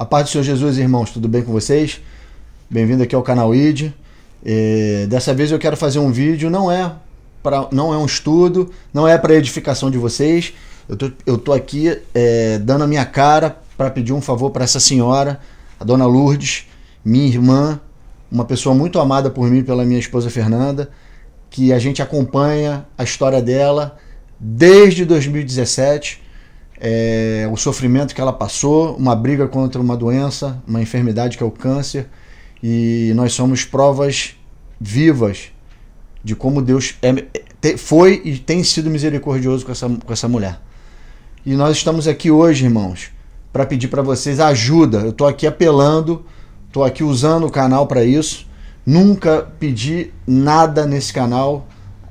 A paz do Senhor Jesus, irmãos, tudo bem com vocês? Bem-vindo aqui ao canal ID. É, dessa vez eu quero fazer um vídeo, não é para não é um estudo, não é para edificação de vocês. Eu tô, eu tô aqui é, dando a minha cara para pedir um favor para essa senhora, a dona Lourdes, minha irmã, uma pessoa muito amada por mim pela minha esposa Fernanda, que a gente acompanha a história dela desde 2017 é, o sofrimento que ela passou, uma briga contra uma doença, uma enfermidade que é o câncer, e nós somos provas vivas de como Deus é, foi e tem sido misericordioso com essa, com essa mulher. E nós estamos aqui hoje, irmãos, para pedir para vocês ajuda. Eu estou aqui apelando, estou aqui usando o canal para isso. Nunca pedi nada nesse canal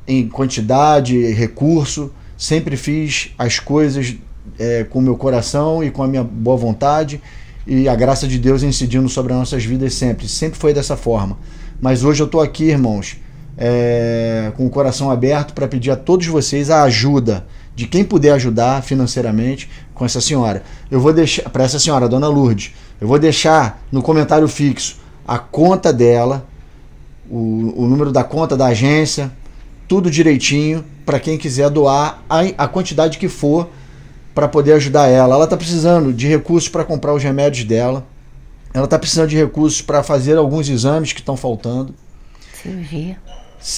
em quantidade, recurso. Sempre fiz as coisas é, com o meu coração e com a minha boa vontade e a graça de Deus incidindo sobre as nossas vidas sempre. Sempre foi dessa forma. Mas hoje eu estou aqui, irmãos, é, com o coração aberto para pedir a todos vocês a ajuda de quem puder ajudar financeiramente com essa senhora. Eu vou deixar para essa senhora, Dona Lourdes, eu vou deixar no comentário fixo a conta dela, o, o número da conta da agência, tudo direitinho para quem quiser doar a, a quantidade que for para poder ajudar ela. Ela está precisando de recursos para comprar os remédios dela. Ela está precisando de recursos para fazer alguns exames que estão faltando. Cirurgia.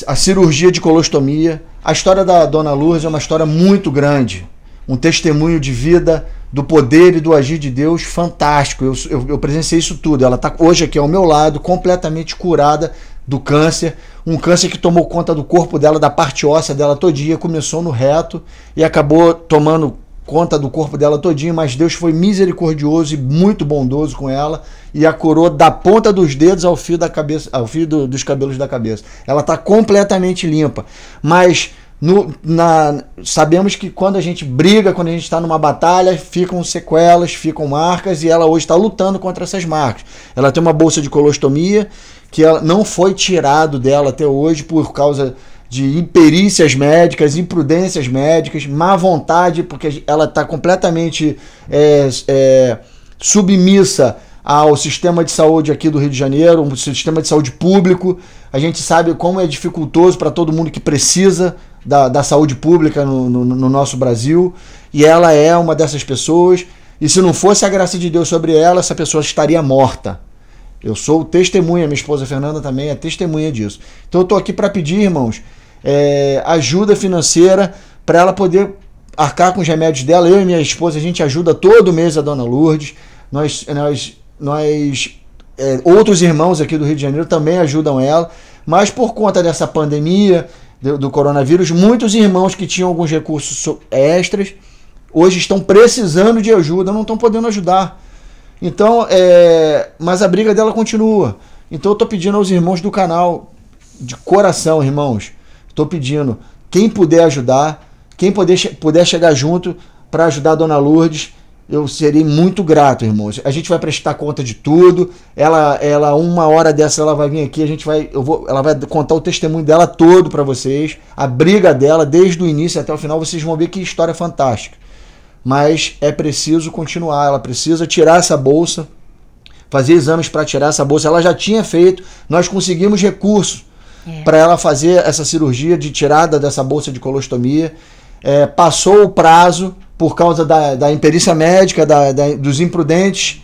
A cirurgia de colostomia. A história da Dona Lourdes é uma história muito grande. Um testemunho de vida, do poder e do agir de Deus fantástico. Eu, eu, eu presenciei isso tudo. Ela está hoje aqui ao meu lado, completamente curada do câncer, um câncer que tomou conta do corpo dela, da parte óssea dela todinha, começou no reto e acabou tomando conta do corpo dela todinho, mas Deus foi misericordioso e muito bondoso com ela e a curou da ponta dos dedos ao fio da cabeça, ao fio do, dos cabelos da cabeça. Ela está completamente limpa. Mas no, na, sabemos que quando a gente briga, quando a gente está numa batalha, ficam sequelas, ficam marcas, e ela hoje está lutando contra essas marcas. Ela tem uma bolsa de colostomia que ela não foi tirado dela até hoje por causa de imperícias médicas, imprudências médicas, má vontade, porque ela está completamente é, é, submissa ao sistema de saúde aqui do Rio de Janeiro, um sistema de saúde público. A gente sabe como é dificultoso para todo mundo que precisa da, da saúde pública no, no, no nosso Brasil. E ela é uma dessas pessoas. E se não fosse a graça de Deus sobre ela, essa pessoa estaria morta. Eu sou testemunha, minha esposa Fernanda também é testemunha disso. Então eu estou aqui para pedir, irmãos, é, ajuda financeira para ela poder arcar com os remédios dela. Eu e minha esposa, a gente ajuda todo mês a dona Lourdes. Nós, nós, nós é, outros irmãos aqui do Rio de Janeiro também ajudam ela, mas por conta dessa pandemia do, do coronavírus, muitos irmãos que tinham alguns recursos extras hoje estão precisando de ajuda, não estão podendo ajudar. Então, é, mas a briga dela continua. Então, eu estou pedindo aos irmãos do canal, de coração, irmãos, Estou pedindo, quem puder ajudar, quem puder, puder chegar junto para ajudar a Dona Lourdes, eu serei muito grato, irmãos. A gente vai prestar conta de tudo. Ela, ela uma hora dessa ela vai vir aqui, a gente vai, eu vou, ela vai contar o testemunho dela todo para vocês, a briga dela desde o início até o final, vocês vão ver que história fantástica. Mas é preciso continuar, ela precisa tirar essa bolsa, fazer exames para tirar essa bolsa. Ela já tinha feito, nós conseguimos recurso é. para ela fazer essa cirurgia de tirada dessa bolsa de colostomia. É, passou o prazo por causa da, da imperícia médica, da, da, dos imprudentes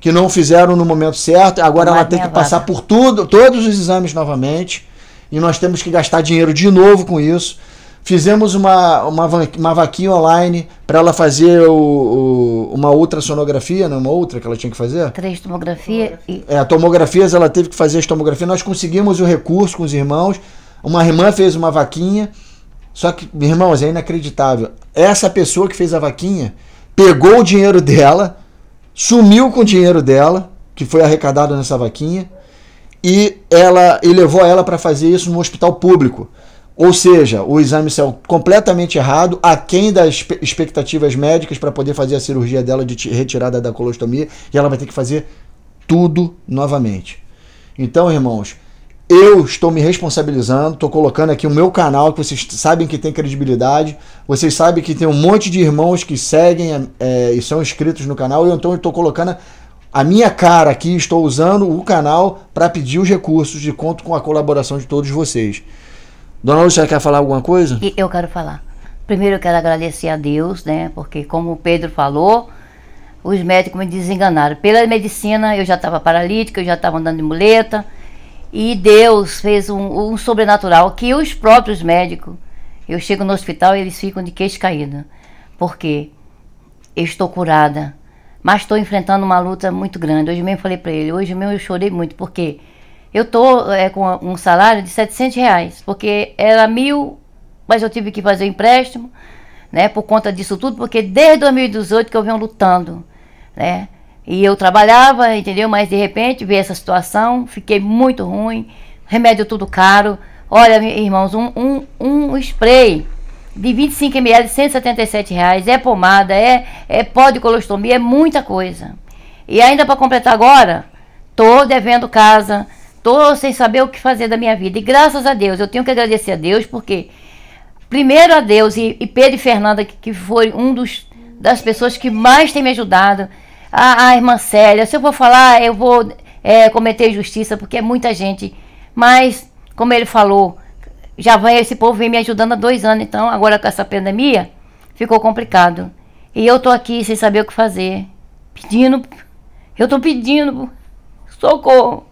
que não fizeram no momento certo. Agora Uma ela é tem que passar por tudo, todos os exames novamente. E nós temos que gastar dinheiro de novo com isso. Fizemos uma, uma, uma vaquinha online para ela fazer o, o, uma ultrassonografia, não né, uma outra que ela tinha que fazer? Três tomografias. É, tomografias, ela teve que fazer as tomografias. Nós conseguimos o recurso com os irmãos. Uma irmã fez uma vaquinha. Só que, irmãos, é inacreditável. Essa pessoa que fez a vaquinha pegou o dinheiro dela, sumiu com o dinheiro dela, que foi arrecadado nessa vaquinha, e ela e levou ela para fazer isso no hospital público. Ou seja, o exame saiu completamente errado, aquém das expectativas médicas para poder fazer a cirurgia dela de retirada da colostomia, e ela vai ter que fazer tudo novamente. Então, irmãos, eu estou me responsabilizando, estou colocando aqui o meu canal, que vocês sabem que tem credibilidade, vocês sabem que tem um monte de irmãos que seguem é, e são inscritos no canal, eu então estou colocando a minha cara aqui, estou usando o canal para pedir os recursos e conto com a colaboração de todos vocês. Dona Lúcia quer falar alguma coisa? Eu quero falar. Primeiro eu quero agradecer a Deus, né? Porque como o Pedro falou, os médicos me desenganaram. Pela medicina eu já estava paralítica, eu já estava andando de muleta. E Deus fez um, um, sobrenatural que os próprios médicos, eu chego no hospital e eles ficam de queixo caído. Porque eu estou curada, mas estou enfrentando uma luta muito grande. Hoje mesmo falei para ele, hoje mesmo eu chorei muito, porque eu tô é, com um salário de 700 reais, porque era mil, mas eu tive que fazer o empréstimo, né? Por conta disso tudo, porque desde 2018 que eu venho lutando, né? E eu trabalhava, entendeu? Mas de repente veio essa situação, fiquei muito ruim, remédio tudo caro. Olha, irmãos, um, um, um spray de 25 ml, 177 reais, é pomada, é, é pó de colostomia, é muita coisa. E ainda para completar agora, tô devendo casa, Tô sem saber o que fazer da minha vida. E graças a Deus, eu tenho que agradecer a Deus, porque primeiro a Deus e, e Pedro e Fernanda, que, que foi um dos das pessoas que mais tem me ajudado. A, a irmã Célia, se eu for falar, eu vou é, cometer injustiça, porque é muita gente. Mas, como ele falou, já vem, esse povo vem me ajudando há dois anos, então agora com essa pandemia ficou complicado. E eu tô aqui sem saber o que fazer. Pedindo, eu tô pedindo socorro.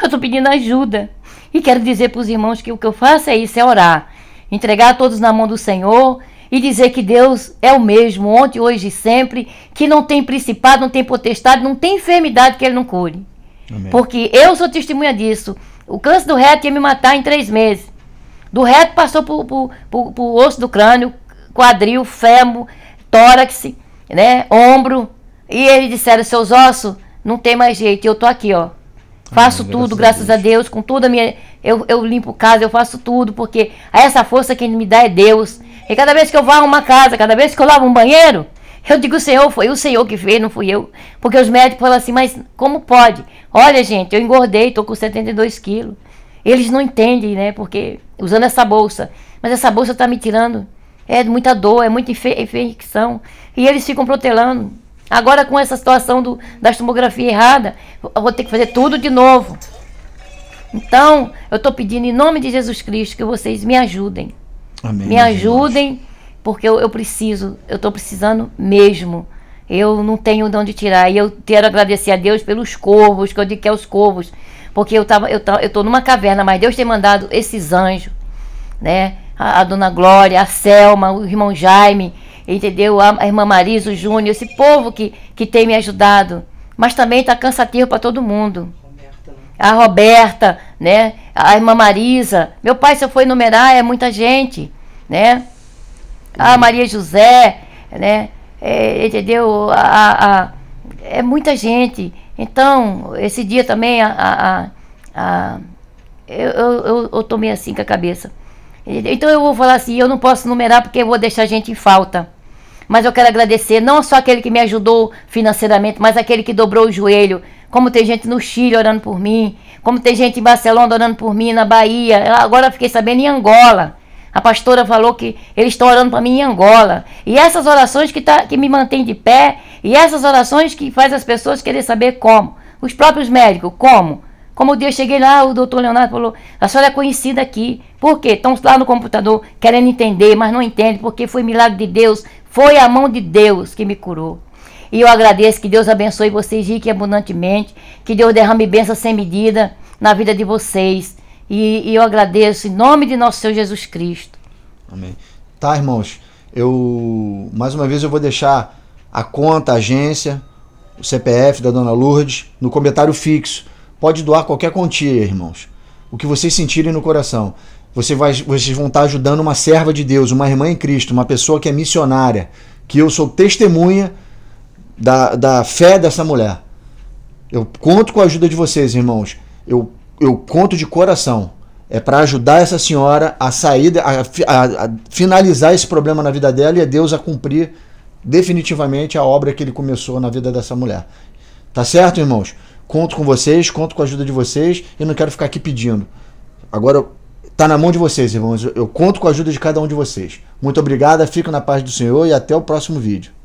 Eu estou pedindo ajuda. E quero dizer para os irmãos que o que eu faço é isso: é orar, entregar todos na mão do Senhor e dizer que Deus é o mesmo, ontem, hoje e sempre, que não tem principado, não tem potestade, não tem enfermidade que Ele não cure. Amém. Porque eu sou testemunha disso. O câncer do reto ia me matar em três meses. Do reto passou por, por, por, por osso do crânio, quadril, fêmur, tórax, né, ombro. E eles disseram, seus ossos, não tem mais jeito, eu tô aqui, ó. Faço tudo, graças, graças a, Deus. a Deus, com toda a minha. Eu, eu limpo casa, eu faço tudo, porque essa força que Ele me dá é Deus. E cada vez que eu varro uma casa, cada vez que eu lavo um banheiro, eu digo, o Senhor, foi o Senhor que fez, não fui eu. Porque os médicos falam assim, mas como pode? Olha, gente, eu engordei, estou com 72 quilos. Eles não entendem, né? Porque usando essa bolsa. Mas essa bolsa está me tirando. É muita dor, é muita infecção. E eles ficam protelando. Agora com essa situação do, das tomografia errada, eu vou ter que fazer tudo de novo. Então, eu estou pedindo em nome de Jesus Cristo que vocês me ajudem. Amém, me ajudem, Deus. porque eu, eu preciso, eu estou precisando mesmo. Eu não tenho de onde tirar. E eu quero agradecer a Deus pelos corvos, que eu digo que é os corvos. Porque eu tava, eu, tava, eu tô numa caverna, mas Deus tem mandado esses anjos, né? A, a Dona Glória, a Selma, o irmão Jaime, entendeu? A, a irmã Marisa, o Júnior, esse povo que, que tem me ajudado. Mas também está cansativo para todo mundo. A Roberta, né? A irmã Marisa. Meu pai, se eu for enumerar, é muita gente, né? A Maria José, né? É, entendeu? A, a, é muita gente. Então, esse dia também, a, a eu, eu, eu tomei assim com a cabeça. Então eu vou falar assim, eu não posso numerar porque eu vou deixar gente em falta. Mas eu quero agradecer não só aquele que me ajudou financeiramente, mas aquele que dobrou o joelho. Como tem gente no Chile orando por mim, como tem gente em Barcelona orando por mim, na Bahia. Agora fiquei sabendo em Angola. A pastora falou que eles estão orando para mim em Angola. E essas orações que, tá, que me mantêm de pé, e essas orações que faz as pessoas querer saber como. Os próprios médicos, como? Como o dia eu cheguei lá, o doutor Leonardo falou: a senhora é conhecida aqui. Por quê? Estão lá no computador querendo entender, mas não entende, porque foi milagre de Deus, foi a mão de Deus que me curou. E eu agradeço que Deus abençoe vocês rica e abundantemente, que Deus derrame bênçãos sem medida na vida de vocês. E, e, eu agradeço em nome de nosso Senhor Jesus Cristo. Amém. Tá, irmãos, eu mais uma vez eu vou deixar a conta, a agência, o CPF da dona Lourdes no comentário fixo. Pode doar qualquer quantia, irmãos. O que vocês sentirem no coração. Você vai, vocês vão estar ajudando uma serva de Deus, uma irmã em Cristo, uma pessoa que é missionária, que eu sou testemunha da, da fé dessa mulher. Eu conto com a ajuda de vocês, irmãos. Eu, eu conto de coração. É para ajudar essa senhora a sair, a, a, a finalizar esse problema na vida dela e a Deus a cumprir definitivamente a obra que ele começou na vida dessa mulher. Tá certo, irmãos? Conto com vocês, conto com a ajuda de vocês e não quero ficar aqui pedindo. Agora Está na mão de vocês, irmãos. Eu conto com a ajuda de cada um de vocês. Muito obrigado. fico na paz do Senhor e até o próximo vídeo.